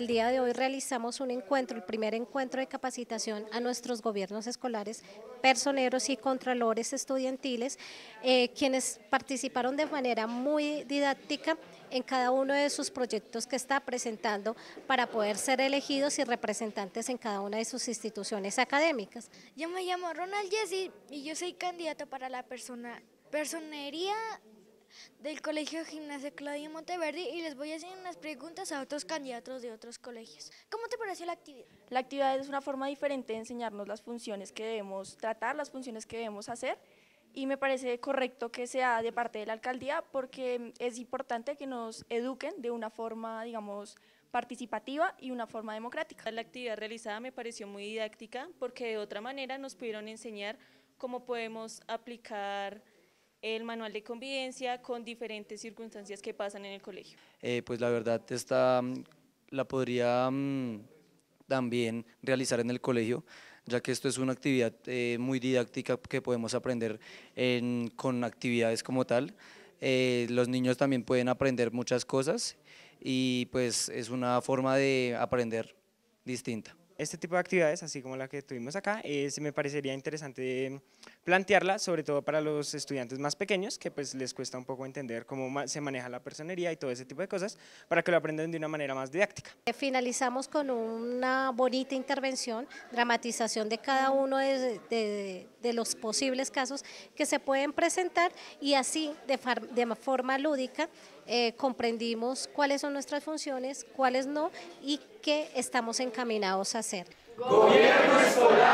El día de hoy realizamos un encuentro, el primer encuentro de capacitación a nuestros gobiernos escolares, personeros y contralores estudiantiles, eh, quienes participaron de manera muy didáctica en cada uno de sus proyectos que está presentando para poder ser elegidos y representantes en cada una de sus instituciones académicas. Yo me llamo Ronald Jessy y yo soy candidato para la persona, personería del Colegio gimnasio Claudio Monteverdi y les voy a hacer unas preguntas a otros candidatos de otros colegios. ¿Cómo te pareció la actividad? La actividad es una forma diferente de enseñarnos las funciones que debemos tratar, las funciones que debemos hacer y me parece correcto que sea de parte de la alcaldía porque es importante que nos eduquen de una forma, digamos, participativa y una forma democrática. La actividad realizada me pareció muy didáctica porque de otra manera nos pudieron enseñar cómo podemos aplicar el manual de convivencia con diferentes circunstancias que pasan en el colegio? Eh, pues la verdad, esta mm, la podría mm, también realizar en el colegio, ya que esto es una actividad eh, muy didáctica que podemos aprender con actividades como tal. Eh, los niños también pueden aprender muchas cosas y pues es una forma de aprender distinta. Este tipo de actividades, así como la que tuvimos acá, me parecería interesante mm, plantearla, sobre todo para los estudiantes más pequeños, que pues les cuesta un poco entender cómo se maneja la personería y todo ese tipo de cosas, para que lo aprendan de una manera más didáctica. Eh, finalizamos con una bonita intervención, dramatización de cada uno de, de, los posibles casos que se pueden presentar y así de, forma lúdica eh, comprendimos cuáles son nuestras funciones, cuáles no y qué estamos encaminados a hacer. Gobierno